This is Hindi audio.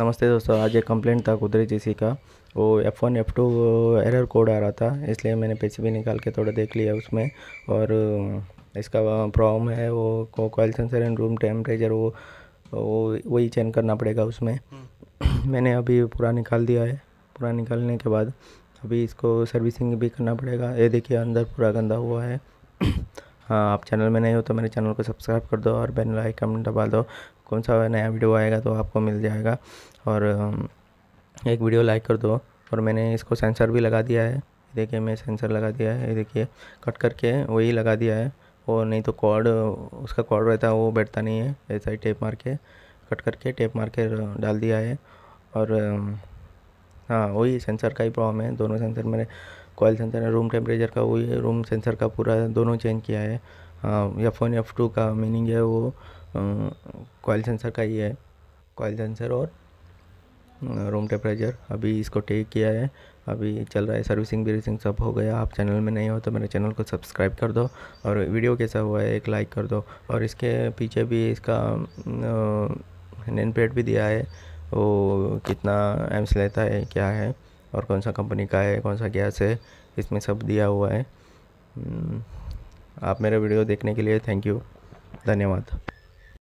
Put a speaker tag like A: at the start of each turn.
A: नमस्ते दोस्तों आज एक कंप्लेंट था कुदरे जी का वो F one F two error code आ रहा था इसलिए मैंने पैसे भी निकाल के थोड़ा देख लिया उसमें और इसका प्रॉब्लम है वो coil sensor and room temperature वो वो वही चेंज करना पड़ेगा उसमें मैंने अभी पूरा निकाल दिया है पूरा निकालने के बाद अभी इसको सर्विसिंग भी करना पड़ेगा ये देखिए अंदर पूरा गंदा हुआ है हाँ आप चैनल में नहीं हो तो मेरे चैनल को सब्सक्राइब कर दो और बेल आइकन दबा दो कौन सा नया वीडियो आएगा तो आपको मिल जाएगा और एक वीडियो लाइक कर दो और मैंने इसको सेंसर भी लगा दिया है देखिए मैं सेंसर लगा दिया है देखिए कट करके वही लगा दिया है वो नहीं तो कॉर्ड उसका कॉर्ड रहता है वो बैठता नहीं है ऐसा ही टेप मार के कट करके टेप मार के डाल दिया है और हाँ वही सेंसर का ही प्रॉब्लम है दोनों सेंसर मेरे कॉयल सेंसर है रूम टेम्परेचर का वही रूम सेंसर का पूरा दोनों चेंज किया है एफ हाँ, वन एफ टू का मीनिंग है वो कॉयल सेंसर का ही है कॉयल सेंसर और रूम टेम्परेचर अभी इसको टेक किया है अभी चल रहा है सर्विसिंग वर्विसिंग सब हो गया आप चैनल में नहीं हो तो मेरे चैनल को सब्सक्राइब कर दो और वीडियो कैसा हुआ है एक लाइक कर दो और इसके पीछे भी इसका नेम प्लेट भी दिया है वो कितना एम्स लेता है क्या है और कौन सा कंपनी का है कौन सा गैस है इसमें सब दिया हुआ है हम्म, आप मेरा वीडियो देखने के लिए थैंक यू धन्यवाद